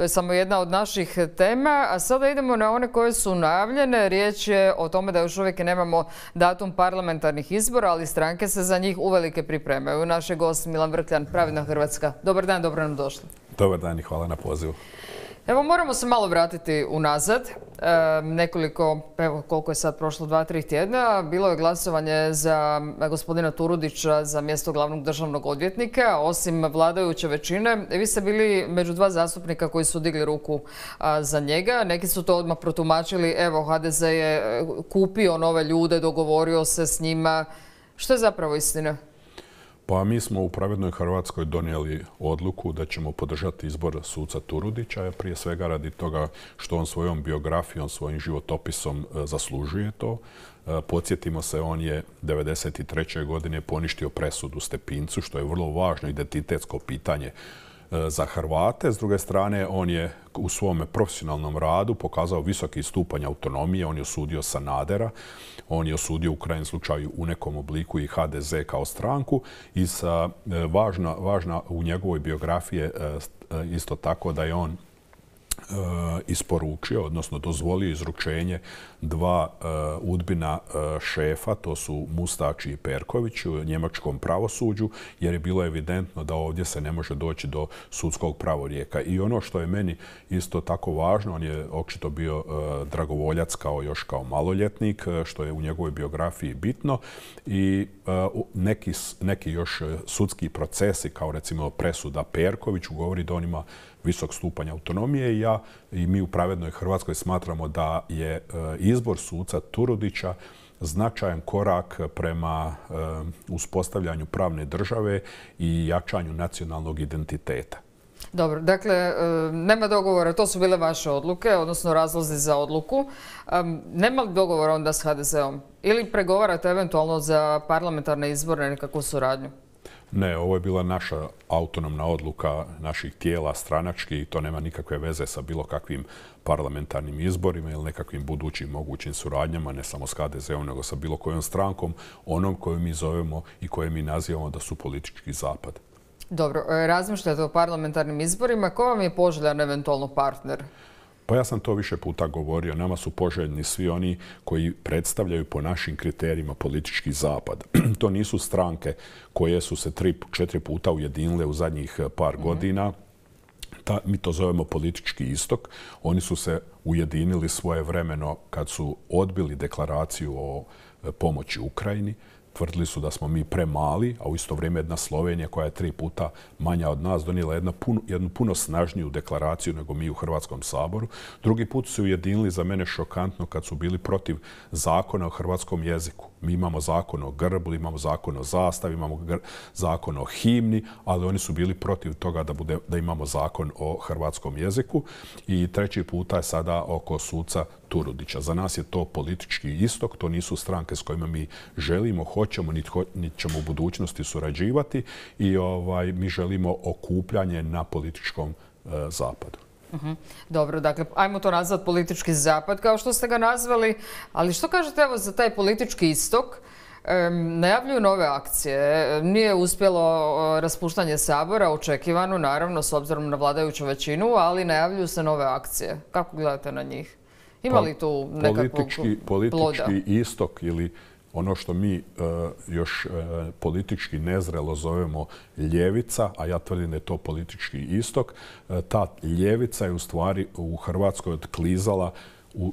To je samo jedna od naših tema, a sada idemo na one koje su najavljene. Riječ je o tome da još uvijek nemamo datum parlamentarnih izbora, ali stranke se za njih uvelike pripremaju. Naš je gost Milan Vrkljan, Pravidna Hrvatska. Dobar dan, dobro nam došli. Dobar dan i hvala na pozivu. Evo moramo se malo vratiti unazad. nekoliko, evo koliko je sad prošlo, dva, tri tjedna, bilo je glasovanje za gospodina Turudića za mjesto glavnog državnog odvjetnika. Osim vladajuće većine, e, vi ste bili među dva zastupnika koji su digli ruku za njega. Neki su to odmah protumačili, evo HDZ je e, kupio nove ljude, dogovorio se s njima. Što je zapravo istina? Pa mi smo u Pravednoj Hrvatskoj donijeli odluku da ćemo podržati izbor suca Turudića, prije svega radi toga što on svojom biografijom, svojim životopisom e, zaslužuje to. E, podsjetimo se, on je 1993. godine poništio presudu Stepincu, što je vrlo važno identitetsko pitanje E, za Hrvate. S druge strane, on je u svome profesionalnom radu pokazao visoki stupanj autonomije. On je osudio Sanadera, on je osudio u krajem slučaju u nekom obliku i HDZ kao stranku. I sa, e, važna, važna u njegovoj biografiji je e, isto tako da je on Eh, isporučio, odnosno dozvolio izručenje dva eh, udbina eh, šefa, to su Mustači i Perković, u njemačkom pravosuđu, jer je bilo evidentno da ovdje se ne može doći do sudskog pravorijeka. I ono što je meni isto tako važno, on je očito bio dragovoljac kao još kao maloljetnik, što je u njegovoj biografiji bitno. I neki, još sudski procesi, kao recimo presuda Perkoviću, govori da on ima visok stupanj autonomije i ja i mi u Pravednoj Hrvatskoj smatramo da je e, izbor suca Turudića značajan korak prema e, uspostavljanju pravne države i jačanju nacionalnog identiteta. Dobro, dakle, e, nema dogovora, to su bile vaše odluke, odnosno razlozi za odluku. Nema li dogovora onda s HDZ-om? Ili pregovarate eventualno za parlamentarne izbore nekakvu suradnju? Ne, ovo je bila naša autonomna odluka naših tijela stranački i to nema nikakve veze sa bilo kakvim parlamentarnim izborima ili nekakvim budućim mogućim suradnjama, ne samo s HDZ-om, nego sa bilo kojom strankom, onom koju mi zovemo i koje mi nazivamo da su politički zapad. Dobro, e, razmišljate o parlamentarnim izborima. Ko vam je poželjan eventualno partner? Pa ja sam to više puta govorio. Nama su poželjni svi oni koji predstavljaju po našim kriterijima politički zapad. to nisu stranke koje su se tri, četiri puta ujedinile u zadnjih eh, par mhm. godina. Ta, mi to zovemo politički istok. Oni su se ujedinili svoje vremeno kad su odbili deklaraciju o eh, pomoći Ukrajini. Tvrdili su da smo mi premali, a u isto vrijeme jedna Slovenija koja je tri puta manja od nas donijela jednu puno, snažniju deklaraciju nego mi u Hrvatskom saboru. Drugi put su ujedinili za mene šokantno kad su bili protiv zakona o hrvatskom jeziku. Mi imamo zakon o grbu, imamo zakon o zastavi, imamo zakon o himni, ali oni su bili protiv toga da, bude, da imamo zakon o hrvatskom jeziku. I treći puta je sada oko suca Turudića. Za nas je to politički istok, to nisu stranke s kojima mi želimo, hoćemo, niti ćemo u budućnosti surađivati i ovaj, mi želimo okupljanje na političkom e, zapadu. Mhm. Dobro, dakle, ajmo to nazvat politički zapad, kao što ste ga nazvali, ali što kažete evo za taj politički istok? najavljuju nove akcije. Nije uspjelo raspuštanje Sabora, očekivano, naravno, s obzirom na vladajuću većinu, ali najavljuju se nove akcije. Kako gledate na njih? Ima pa, li tu nekakvog ploda? politički istok ili ono što mi e, još e, politički nezrelo zovemo ljevica, a ja tvrdim da je to politički istok, e, ta ljevica je u stvari u Hrvatskoj odklizala u,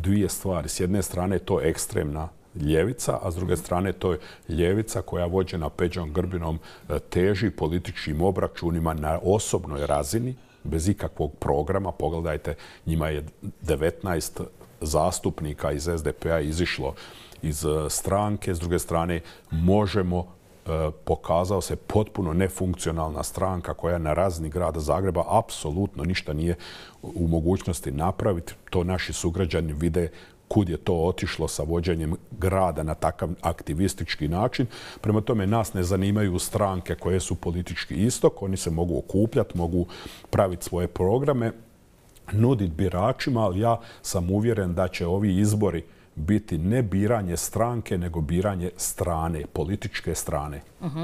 dvije stvari. S jedne strane je to ekstremna ljevica, a s druge strane to je ljevica koja vođena Peđom Grbinom teži političkim obračunima na osobnoj razini, bez ikakvog programa. Pogledajte, njima je 19 zastupnika iz SDP-a izišlo iz e, stranke, s druge strane možemo e, pokazao se potpuno nefunkcionalna stranka koja na razni grada Zagreba apsolutno ništa nije u mogućnosti napraviti. To naši sugrađani vide kud je to otišlo sa vođenjem grada na takav aktivistički način. Prema tome, nas ne zanimaju stranke koje su politički istok. Oni se mogu okupljati, mogu praviti svoje programe, nuditi biračima, ali ja sam uvjeren da će ovi izbori biti ne biranje stranke, nego biranje strane, političke strane. Mhm.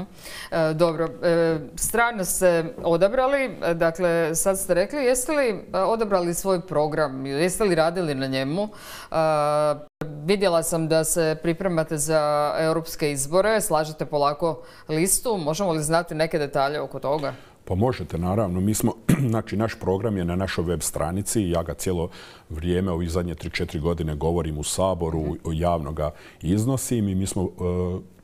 E, dobro, e, strane ste odabrali, dakle sad ste rekli, jeste li e, odabrali svoj program, jeste li radili na njemu? Vidjela sam da se pripremate za europske izbore, slažete polako listu, možemo li znati neke detalje oko toga? Pa možete, naravno. Mi smo, znači, naš program je na našoj web stranici ja ga cijelo vrijeme, u zadnje 3-4 godine govorim u Saboru, mhm. javno ga iznosim i mi smo e,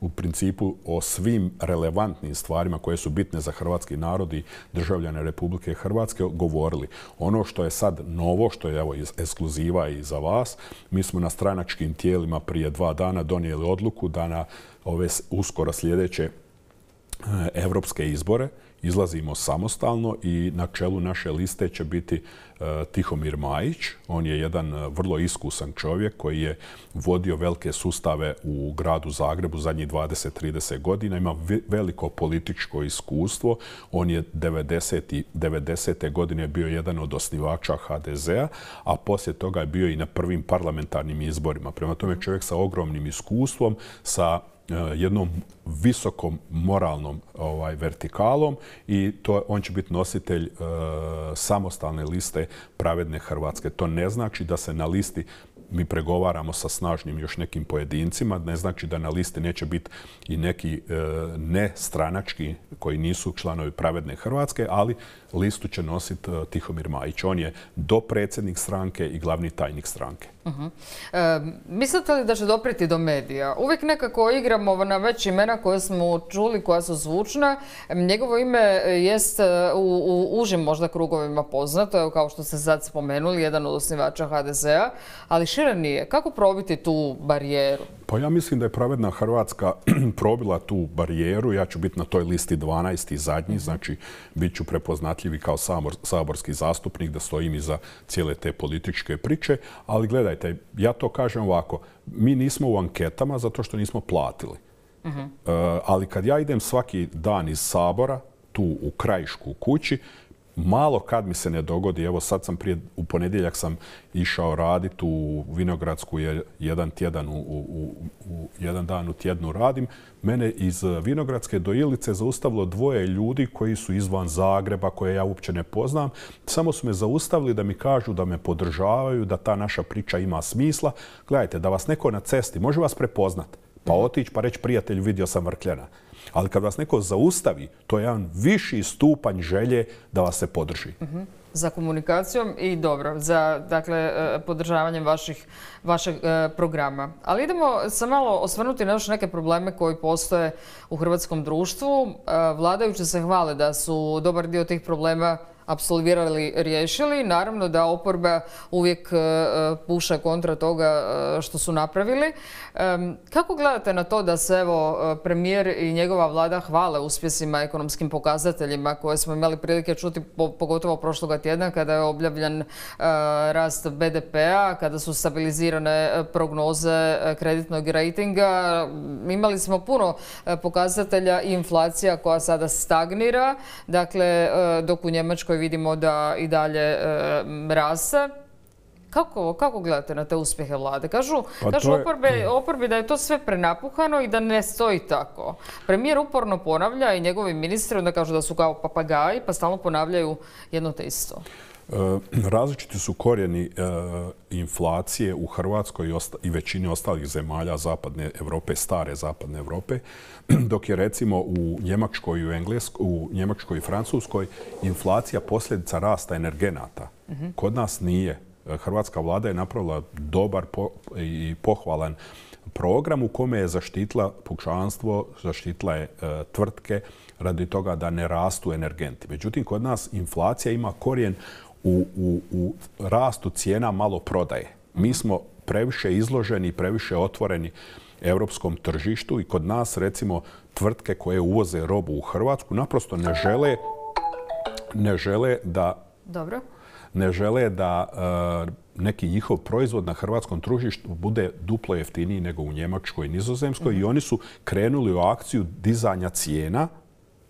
u principu o svim relevantnim stvarima koje su bitne za hrvatski narod i državljane Republike Hrvatske govorili. Ono što je sad novo, što je evo ekskluziva i za vas, mi smo na stranačkim tijelima prije dva dana donijeli odluku da na ove uskoro sljedeće E, evropske izbore. Izlazimo samostalno i na čelu naše liste će biti e, Tihomir Majić. On je jedan e, vrlo iskusan čovjek koji je vodio velike sustave u gradu Zagrebu zadnjih 20-30 godina. Ima veliko političko iskustvo. On je 90. godine bio jedan od osnivača HDZ-a, a poslije toga je bio i na prvim parlamentarnim izborima. Prema tome čovjek sa ogromnim iskustvom, sa E, jednom visokom moralnom ovaj, vertikalom i to on će biti nositelj e, samostalne liste Pravedne Hrvatske. To ne znači da se na listi mi pregovaramo sa snažnim još nekim pojedincima, ne znači da na listi neće biti i neki e, nestranački koji nisu članovi Pravedne Hrvatske, ali listu će nositi e, Tihomir Majić. On je dopredsjednik stranke i glavni tajnik stranke. Mhm. E, mislite li da će dopriti do medija? Uvijek nekako igramo na već imena koje smo čuli, koja su zvučna. Njegovo ime jest u, užim možda krugovima poznato, evo kao što ste sad spomenuli, jedan od osnivača HDZ-a, ali kako probiti tu barijeru? Pa ja mislim da je pravedna Hrvatska probila tu barijeru. Ja ću biti na toj listi 12. i zadnji, mhm. znači bit ću prepoznatljivi kao saborski zastupnik da stojim iza cijele te političke priče. Ali gledajte, ja to kažem ovako, mi nismo u anketama zato što nismo platili. Mhm. E, ali kad ja idem svaki dan iz sabora, tu u krajišku kući, Malo kad mi se ne dogodi, evo sad sam prije, u ponedjeljak sam išao raditi u Vinogradsku jedan tjedan, u, u, u, jedan dan u tjednu radim. Mene iz Vinogradske do Ilice zaustavilo dvoje ljudi koji su izvan Zagreba, koje ja uopće ne poznam. Samo su me zaustavili da mi kažu da me podržavaju, da ta naša priča ima smisla. Gledajte, da vas neko na cesti može vas prepoznat, pa otići pa reći prijatelju vidio sam Vrkljana. Ali kad vas neko zaustavi, to je jedan viši stupanj želje da vas se podrži. Mhm. Za komunikacijom i dobro, za dakle, e, podržavanjem vašeg e, programa. Ali idemo se malo osvrnuti na još neke probleme koji postoje u hrvatskom društvu. E, vladajući se hvale da su dobar dio tih problema apsolvirali, riješili. Naravno da oporba uvijek e, puša kontra toga e, što su napravili. Kako gledate na to da se evo e, premijer i njegova vlada hvale uspjesima ekonomskim pokazateljima koje smo imali prilike čuti pogotovo prošloga tjedna kada je objavljen rast BDP-a, kada su stabilizirane prognoze kreditnog ratinga. Imali smo puno pokazatelja i inflacija koja sada stagnira. Dakle, dok u Njemačkoj vidimo da i dalje e, raste. Kako, gledate na te uspjehe vlade? Kažu, pa oporbe, oporbi da je to sve prenapuhano i da ne stoji tako. Premijer uporno ponavlja i njegovi ministri onda kažu da su kao papagaji pa stalno ponavljaju jedno te isto. E, različiti su korijeni e, inflacije u Hrvatskoj i većini ostalih zemalja zapadne Europe, stare zapadne Europe, dok je recimo u Njemačkoj i u Njemačkoj i Francuskoj inflacija posljedica rasta energenata. Mhm. Kod nas nije. Hrvatska vlada je napravila dobar i pohvalan program u kome je zaštitila pučanstvo, zaštitila je e, tvrtke radi toga da ne rastu energenti. Međutim, kod nas inflacija ima korijen u, u, u rastu cijena malo prodaje. Mi mhm. smo previše izloženi i previše otvoreni europskom tržištu i kod nas recimo tvrtke koje uvoze robu u Hrvatsku naprosto ne žele ne žele da Dobro. ne žele da eh, neki njihov proizvod na hrvatskom tržištu bude duplo jeftiniji nego u Njemačkoj i Nizozemskoj mhm. i oni su krenuli u akciju dizanja cijena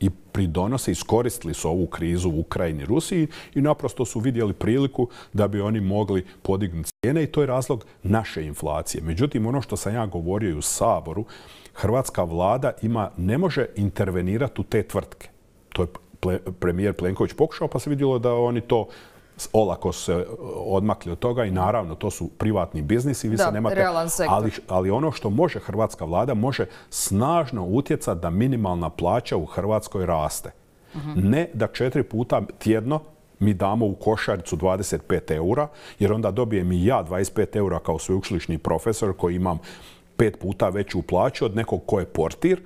i pridonose, iskoristili su ovu krizu u Ukrajini i Rusiji i naprosto su vidjeli priliku da bi oni mogli podignuti cijene i to je razlog naše inflacije. Međutim, ono što sam ja govorio i u Saboru, hrvatska vlada ima, ne može intervenirati u te tvrtke. To je premijer Plenković pokušao pa se vidjelo da oni to olako su se e, odmakli od toga i naravno to su privatni biznisi. Vi se nemate, ali, ono što može hrvatska vlada može snažno utjecati da minimalna plaća u Hrvatskoj raste. Mhm. Ne da četiri puta tjedno mi damo u košaricu 25 eura, jer onda dobijem i ja 25 eura kao sveučilišni profesor koji imam pet puta veću plaću od nekog ko je portir,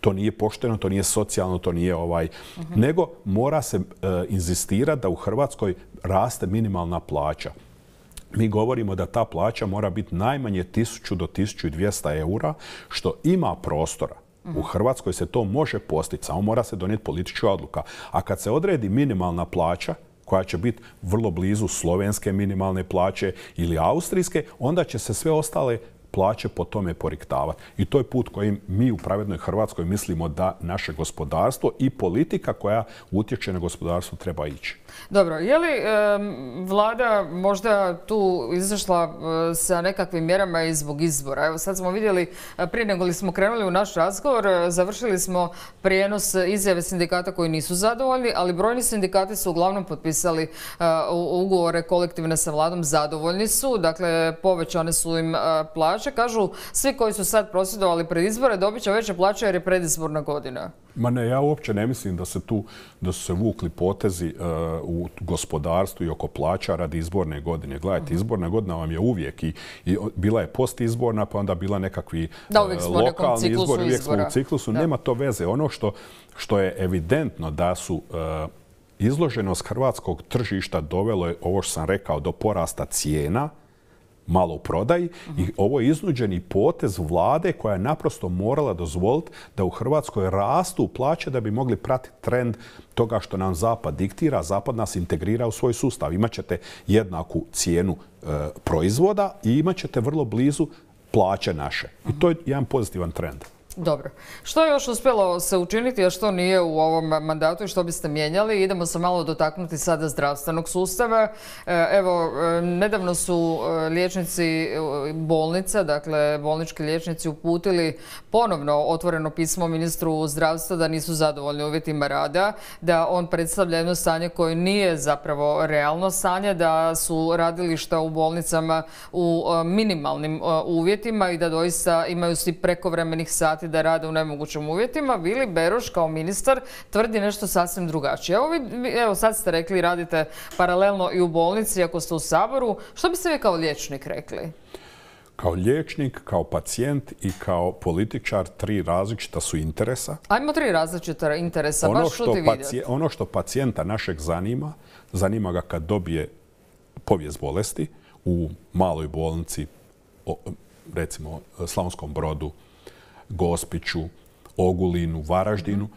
to nije pošteno, to nije socijalno, to nije ovaj. Nego mora se eh, inzistirati da u Hrvatskoj raste minimalna plaća. Mi govorimo da ta plaća mora biti najmanje 1000 do 1200 eura, što ima prostora. U Hrvatskoj se to može postići, samo mora se donijeti politička odluka. A kad se odredi minimalna plaća, koja će biti vrlo blizu slovenske minimalne plaće ili austrijske, onda će se sve ostale plaće po tome poriktavati. I to je put kojim mi u pravednoj Hrvatskoj mislimo da naše gospodarstvo i politika koja utječe na gospodarstvo treba ići. Dobro, je li vlada možda tu izašla e, sa nekakvim mjerama i zbog izbora? Evo sad smo vidjeli, e, prije nego li smo krenuli u naš razgovor, e, završili smo prijenos izjave sindikata koji nisu zadovoljni, ali brojni sindikati su uglavnom potpisali ugovore kolektivne sa vladom, zadovoljni su, dakle povećane su im plaće plaće. Kažu, svi koji su sad prosvjedovali pred izbore dobit će veće plaće jer je predizborna godina. Ma ne, ja uopće ne mislim da se tu da su se vukli potezi e, u gospodarstvu i oko plaća radi izborne godine. Gledajte, mhm. izborna godina vam je uvijek i, bila je postizborna, pa onda bila nekakvi lokalni e, uvijek smo u ciklusu. Nema to veze. Ono što, što je evidentno da su e, izloženost hrvatskog tržišta dovelo je, ovo što sam rekao, do porasta cijena, malo prodaj i ovo je iznuđeni potez vlade koja je naprosto morala dozvoliti da u Hrvatskoj rastu plaće da bi mogli pratiti trend toga što nam Zapad diktira. Zapad nas integrira u svoj sustav. Imaćete jednaku cijenu e, proizvoda i imaćete vrlo blizu plaće naše. I to je jedan pozitivan trend. Dobro. Što je još uspjelo se učiniti, a što nije u ovom mandatu i što biste mijenjali? Idemo se malo dotaknuti sada zdravstvenog sustava. E, evo, e, nedavno su e, liječnici bolnica, dakle bolnički liječnici uputili ponovno otvoreno pismo ministru zdravstva da nisu zadovoljni uvjetima rada, da on predstavlja jedno stanje koje nije zapravo realno stanje, da su radilišta u bolnicama u minimalnim uvjetima i da doista imaju svi prekovremenih sati da rade u nemogućim uvjetima, Vili Beroš kao ministar tvrdi nešto sasvim drugačije. Evo, sad ste rekli radite paralelno i u bolnici ako ste u Saboru. Što biste vi kao liječnik rekli? Kao liječnik, kao pacijent i kao političar tri različita su interesa. Ajmo tri različita interesa, ono baš što Ono što pacijenta našeg zanima, zanima ga kad dobije povijest bolesti u maloj bolnici, recimo Slavonskom brodu, Gospiću, Ogulinu, Varaždinu,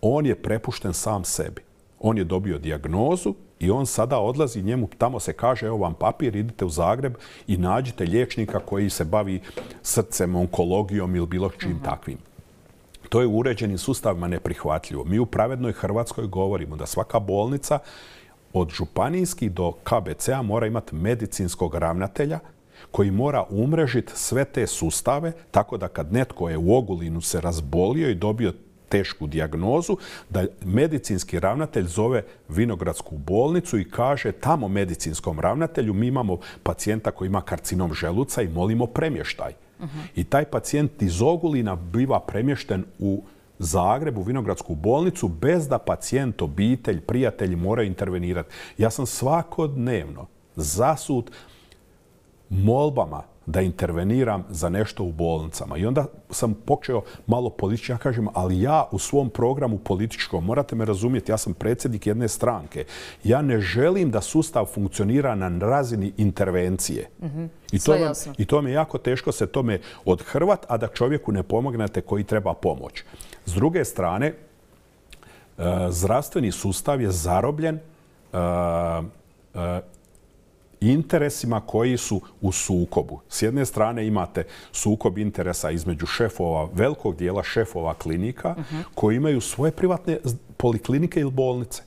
on je prepušten sam sebi. On je dobio dijagnozu i on sada odlazi njemu, tamo se kaže evo vam papir, idite u Zagreb i nađite liječnika koji se bavi srcem, onkologijom ili bilo čim mhm. takvim. To je u uređenim sustavima neprihvatljivo. Mi u pravednoj Hrvatskoj govorimo da svaka bolnica od Županijski do KBC-a mora imati medicinskog ravnatelja koji mora umrežiti sve te sustave tako da kad netko je u ogulinu se razbolio i dobio tešku dijagnozu, da medicinski ravnatelj zove Vinogradsku bolnicu i kaže tamo medicinskom ravnatelju mi imamo pacijenta koji ima karcinom želuca i molimo premještaj. I taj pacijent iz Ogulina biva premješten u Zagreb, u Vinogradsku bolnicu, bez da pacijent, obitelj, prijatelj moraju intervenirati. Ja sam svakodnevno zasud molbama da interveniram za nešto u bolnicama. I onda sam počeo malo politički, ja kažem, ali ja u svom programu političkom, morate me razumjeti, ja sam predsjednik jedne stranke. Ja ne želim da sustav funkcionira na razini intervencije. Mhm. I, to vam, I je jako teško se tome odhrvat, a da čovjeku ne pomognete koji treba pomoć. S druge strane, e, zdravstveni sustav je zarobljen e, e, interesima koji su u sukobu. S jedne strane imate sukob interesa između šefova, velikog dijela šefova klinika koji imaju svoje privatne poliklinike ili bolnice.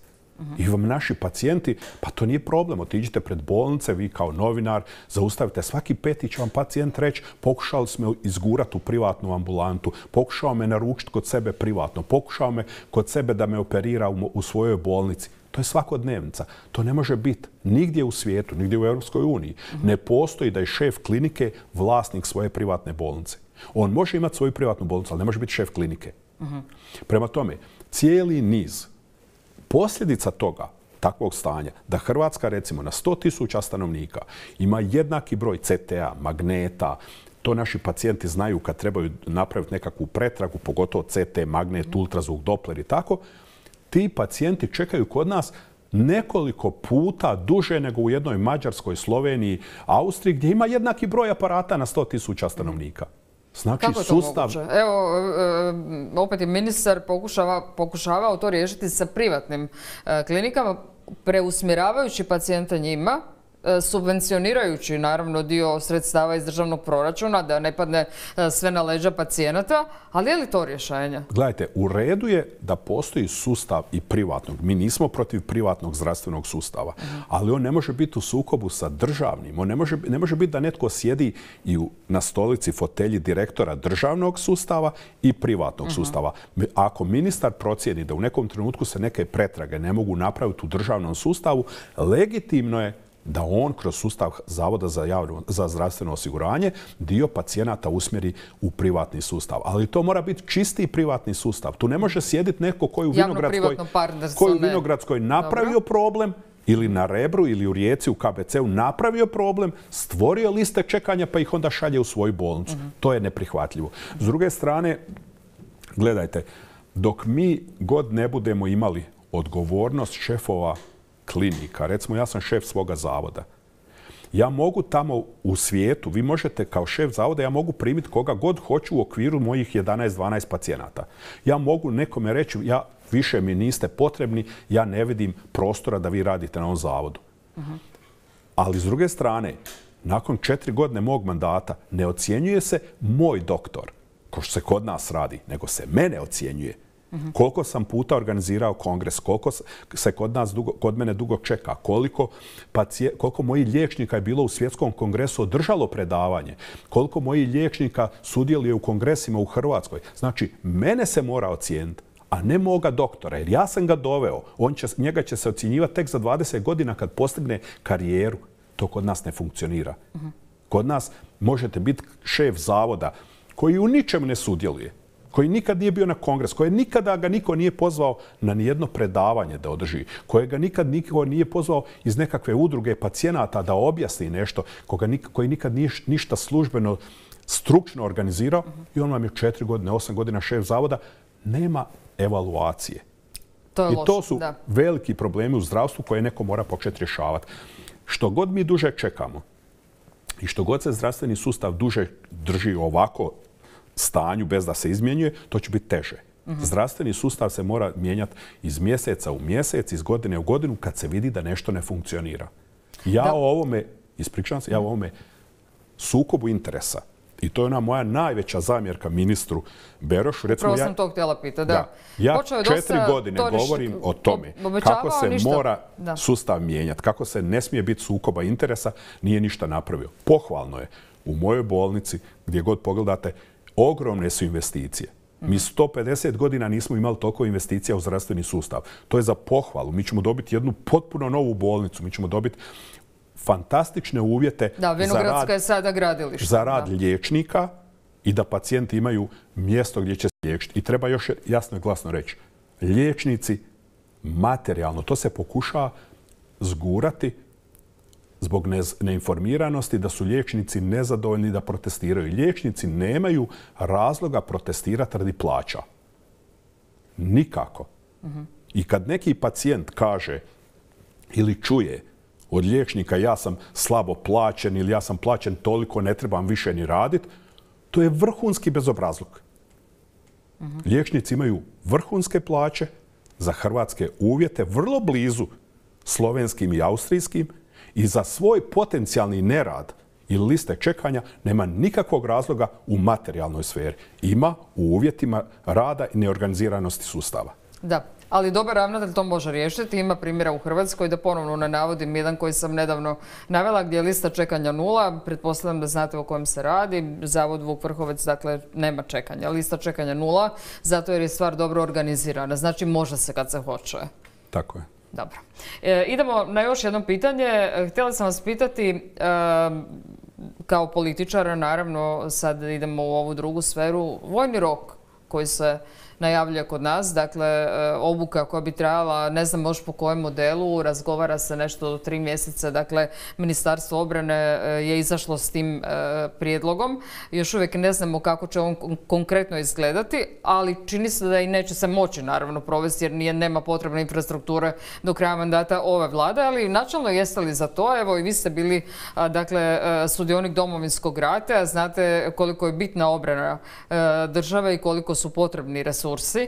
I vam naši pacijenti, pa to nije problem. Otiđite pred bolnice, vi kao novinar, zaustavite. Svaki peti će vam pacijent reći pokušali smo izgurati u privatnu ambulantu, pokušao me naručiti kod sebe privatno, pokušao me kod sebe da me operira u svojoj bolnici. To je svakodnevnica. To ne može biti nigdje u svijetu, nigdje u Europskoj uniji. Ne postoji da je šef klinike vlasnik svoje privatne bolnice. On može imati svoju privatnu bolnicu, ali ne može biti šef klinike. Prema tome, cijeli niz posljedica toga takvog stanja da Hrvatska recimo na tisuća stanovnika ima jednaki broj CTA, magneta, to naši pacijenti znaju kad trebaju napraviti nekakvu pretragu, pogotovo CT, magnet, ultrazvuk, Doppler i tako, ti pacijenti čekaju kod nas nekoliko puta duže nego u jednoj Mađarskoj, Sloveniji, Austriji, gdje ima jednaki broj aparata na 100.000 stanovnika. Znači, Kako to sustav... moguće? Evo, e, e, opet je ministar pokušava, pokušavao to riješiti sa privatnim e, klinikama, preusmjeravajući pacijenta njima, E, subvencionirajući naravno dio sredstava iz državnog proračuna, da ne padne e, sve na leđa pacijenata, ali je li to rješenje? Gledajte, u redu je da postoji sustav i privatnog. Mi nismo protiv privatnog zdravstvenog sustava, ali on ne može biti u sukobu sa državnim. On ne može, biti da netko sjedi i na stolici fotelji direktora državnog sustava i privatnog mhm. sustava. Ako ministar procijeni da u nekom trenutku se neke pretrage ne mogu napraviti u državnom sustavu, legitimno je da on kroz sustav Zavoda za, za zdravstveno osiguranje dio pacijenata usmjeri u privatni sustav. Ali to mora biti čisti privatni sustav. Tu ne može sjediti neko koji u Vinogradskoj, koji u Vinogradskoj napravio problem ili na Rebru ili u Rijeci u KBC-u napravio problem, stvorio liste čekanja pa ih onda šalje u svoju bolnicu. Mhm. To je neprihvatljivo. S druge strane, gledajte, dok mi god ne budemo imali odgovornost šefova klinika, recimo ja sam šef svoga zavoda, ja mogu tamo u svijetu, vi možete kao šef zavoda, ja mogu primiti koga god hoću u okviru mojih 11-12 pacijenata. Ja mogu nekome reći, ja više mi niste potrebni, ja ne vidim prostora da vi radite na ovom zavodu. Ali s druge strane, nakon četiri godine mog mandata ne ocjenjuje se moj doktor, ko što se kod nas radi, nego se mene ocjenjuje. Koliko sam puta organizirao kongres, koliko se kod nas dugo, kod mene dugo čeka, koliko, pacije, koliko mojih liječnika je bilo u svjetskom kongresu održalo predavanje, koliko mojih liječnika sudjeluje u kongresima u Hrvatskoj. Znači, mene se mora ocijeniti a ne moga doktora, jer ja sam ga doveo. On njega će se ocjenjivati tek za 20 godina kad postigne karijeru. To kod nas ne funkcionira. Mhm. Kod nas možete biti šef zavoda koji u ničem ne sudjeluje koji nikad nije bio na kongres, koje nikada ga niko nije pozvao na nijedno predavanje da održi, kojega nikad niko nije pozvao iz nekakve udruge pacijenata da objasni nešto, koji nikad nije ništa službeno stručno organizirao i on vam je četiri godine, osam godina šef zavoda, nema evaluacije. I to su veliki problemi u zdravstvu koje neko mora početi rješavati. Što god mi duže čekamo i što god se zdravstveni sustav duže drži ovako stanju bez da se izmjenjuje, to će biti teže. Zdravstveni sustav se mora mijenjati iz mjeseca u mjesec, iz godine u godinu kad se vidi da nešto ne funkcionira. Ja o ovome, ispričavam se, ja o ovome sukobu interesa i to je ona moja najveća zamjerka ministru Berošu. Recimo, Prvo sam to htjela pitati, da. Ja četiri godine govorim o tome kako se mora sustav mijenjati, kako se ne smije biti sukoba interesa, nije ništa napravio. Pohvalno je u mojoj bolnici, gdje god pogledate, Ogromne su investicije. Mi 150 mhm. godina nismo imali toliko investicija u zdravstveni sustav. To je za pohvalu. Mi ćemo dobiti jednu potpuno novu bolnicu. Mi ćemo dobiti fantastične uvjete za rad, je sada Za rad liječnika i da pacijenti imaju mjesto gdje će se liječiti. I treba još jasno i glasno reći, liječnici materijalno, to se pokušava zgurati zbog neinformiranosti, da su liječnici nezadovoljni da protestiraju. Liječnici nemaju razloga protestirati radi plaća. Nikako. I kad neki pacijent kaže ili čuje od liječnika ja sam slabo plaćen ili ja sam plaćen toliko, ne trebam više ni raditi, to je vrhunski bezobrazlog. Liječnici imaju vrhunske plaće za hrvatske uvjete, vrlo blizu slovenskim i austrijskim, i za svoj potencijalni nerad ili liste čekanja nema nikakvog razloga u materijalnoj sferi. Ima u uvjetima rada i neorganiziranosti sustava. Da, ali dobar ravnatelj to može riješiti. Ima primjera u Hrvatskoj da ponovno ne navodim jedan koji sam nedavno navela gdje je lista čekanja nula. Pretpostavljam da znate o kojem se radi. Zavod Vuk Vrhovec, dakle, nema čekanja. Lista čekanja nula, zato jer je stvar dobro organizirana. Znači, može se kad se hoće. Tako je. Dobro. E, idemo na još jedno pitanje. Htjela sam vas pitati, kao političara, naravno, sad idemo u ovu drugu sferu, vojni rok koji se najavlja kod nas. Dakle, e, obuka koja bi trajala, ne znam još po kojem modelu, razgovara se nešto do tri mjeseca. Dakle, Ministarstvo obrane e, je izašlo s tim e, prijedlogom. Još uvijek ne znamo kako će on konkretno izgledati, ali čini se da i neće se moći naravno provesti jer nije, nema potrebne infrastrukture do kraja mandata ove vlade, ali načalno jeste li za to? Evo i vi ste bili dakle, sudionik domovinskog rata, znate koliko je bitna obrana države i koliko su potrebni resursi resursi.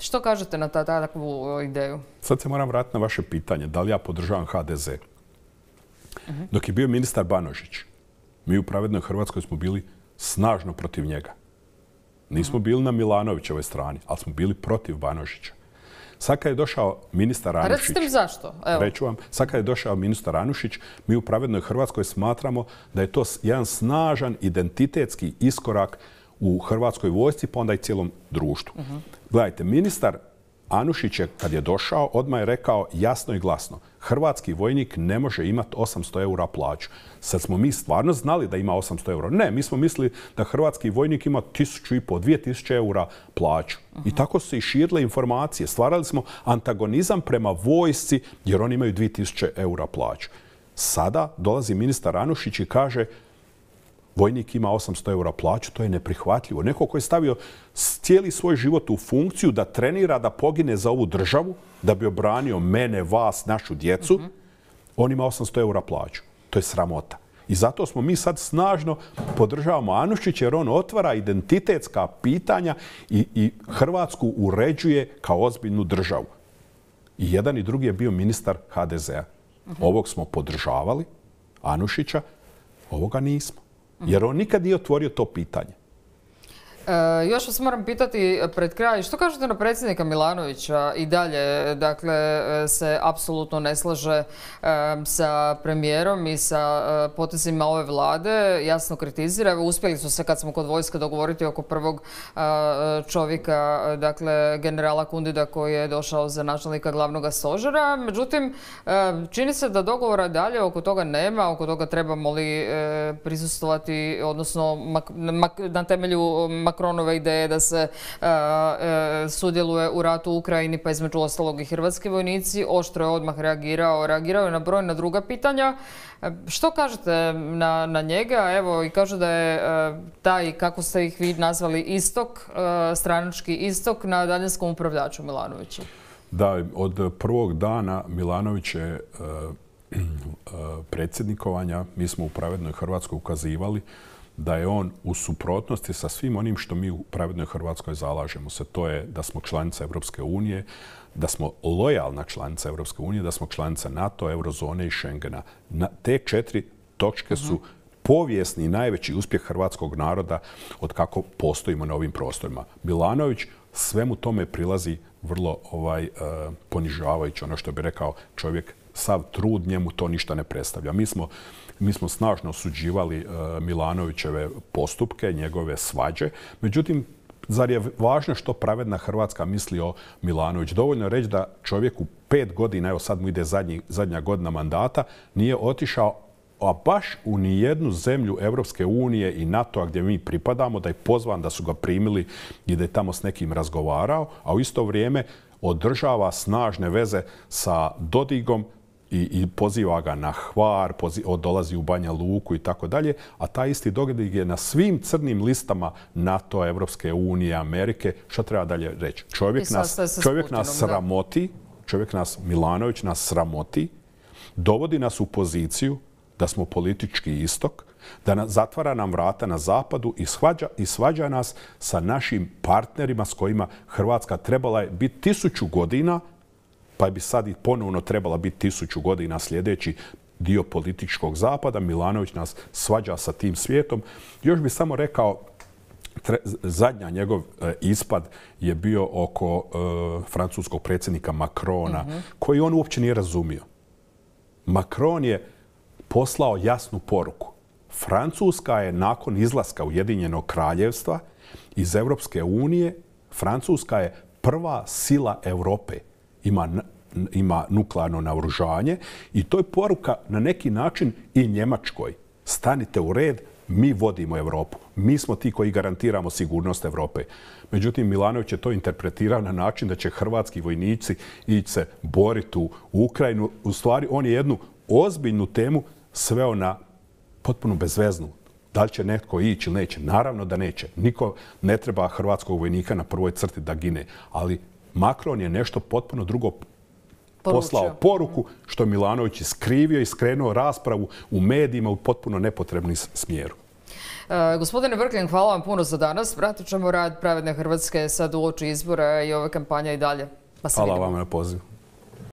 Što kažete na ta, takvu ideju? Sad se moram vratiti na vaše pitanje. Da li ja podržavam HDZ? Dok je bio ministar Banožić, mi u Pravednoj Hrvatskoj smo bili snažno protiv njega. Nismo mhm. bili na Milanovićevoj strani, ali smo bili protiv Banožića. Sad kad je došao ministar Anušić... Recite mi zašto. Evo. Reću vam, sad kad je došao ministar Anušić, mi u Pravednoj Hrvatskoj smatramo da je to jedan snažan identitetski iskorak u Hrvatskoj vojsci pa onda i cijelom društvu. Gledajte, ministar Anušić je kad je došao odmah je rekao jasno i glasno hrvatski vojnik ne može imati 800 eura plaću. Sad smo mi stvarno znali da ima 800 eura. Ne, mi smo mislili da hrvatski vojnik ima 1500, 2000 eura plaću. I tako su se i širile informacije. Stvarali smo antagonizam prema vojsci jer oni imaju 2000 eura plaću. Sada dolazi ministar Anušić i kaže Vojnik ima 800 eura plaću, to je neprihvatljivo. Neko koji je stavio cijeli svoj život u funkciju da trenira, da pogine za ovu državu, da bi obranio mene, vas, našu djecu, on ima 800 eura plaću. To je sramota. I zato smo mi sad snažno podržavamo Anušić jer on otvara identitetska pitanja i, Hrvatsku uređuje kao ozbiljnu državu. I jedan i drugi je bio ministar HDZ-a. Mhm. Ovog smo podržavali, Anušića, ovoga nismo. Jer on nikad nije otvorio to pitanje. E, još vas moram pitati e, pred kraj, što kažete na predsjednika Milanovića i dalje, e, dakle, se apsolutno ne slaže sa premijerom i sa potezima ove vlade, jasno kritizira. uspjeli su se kad smo kod vojske dogovoriti oko prvog čovjeka, dakle, generala Kundida koji je došao za načelnika glavnog stožera. Međutim, čini se da dogovora dalje oko toga nema, oko toga trebamo li prisustovati, odnosno na temelju mak Makronove ideje da se e, e, sudjeluje u ratu u Ukrajini, pa između ostalog i hrvatski vojnici. Oštro je odmah reagirao, reagirao je na brojna druga pitanja. E, što kažete na, njega? Evo, i kažu da je taj, kako ste ih vi nazvali, istok, stranački istok na daljinskom upravljaču Milanoviću. Da, od prvog dana Milanović predsjednikovanja, mi smo u Pravednoj Hrvatskoj ukazivali da je on u suprotnosti sa svim onim što mi u pravednoj Hrvatskoj zalažemo se. To je da smo članica Europske unije, da smo lojalna članica Europske unije, da smo članica NATO, Eurozone i Schengena. te četiri točke su povijesni i najveći uspjeh hrvatskog naroda od kako postojimo na ovim prostorima. Milanović svemu tome prilazi vrlo ovaj eh, ponižavajući ono što bi rekao čovjek sav trud njemu to ništa ne predstavlja. Mi smo mi smo snažno osuđivali e, Milanovićeve postupke, njegove svađe. Međutim, zar je važno što pravedna Hrvatska misli o Milanović? Dovoljno je reći da čovjek u pet godina, evo sad mu ide zadnja godina mandata, nije otišao a baš u nijednu zemlju Europske unije i NATO-a gdje mi pripadamo, da je pozvan da su ga primili i da je tamo s nekim razgovarao, a u isto vrijeme održava snažne veze sa Dodigom, i, poziva ga na Hvar, dolazi u Banja Luku i tako dalje, a taj isti događaj je na svim crnim listama NATO, Evropske unije, Amerike. Što treba dalje reći? Čovjek nas, čovjek nas sramoti, čovjek nas, Milanović nas sramoti, dovodi nas u poziciju da smo politički istok, da zatvara nam vrata na zapadu i, svađa, i svađa nas sa našim partnerima s kojima Hrvatska trebala je biti tisuću godina pa bi sad i ponovno trebala biti tisuću godina sljedeći dio političkog zapada. Milanović nas svađa sa tim svijetom. Još bi samo rekao, zadnja njegov e, ispad je bio oko e, francuskog predsjednika Makrona, mhm. koji on uopće nije razumio. Macron je poslao jasnu poruku. Francuska je nakon izlaska Ujedinjenog kraljevstva iz Europske unije, Francuska je prva sila Europe ima, nuklearno naoružanje i to je poruka na neki način i Njemačkoj. Stanite u red, mi vodimo Europu. Mi smo ti koji garantiramo sigurnost Europe. Međutim, Milanović je to interpretirao na način da će hrvatski vojnici ići se boriti u Ukrajinu. U stvari, on je jednu ozbiljnu temu sveo na potpuno bezveznu. Da li će netko ići ili neće? Naravno da neće. Niko ne treba hrvatskog vojnika na prvoj crti da gine. Ali Makron je nešto potpuno drugo poslao poruku što je Milanović iskrivio i skrenuo raspravu u medijima u potpuno nepotrebni smjeru. E, gospodine Vrkljan, hvala vam puno za danas. Vratit ćemo rad Pravedne Hrvatske sad u izbora i ove kampanje i dalje. Pa hvala vidimo. vam na pozivu.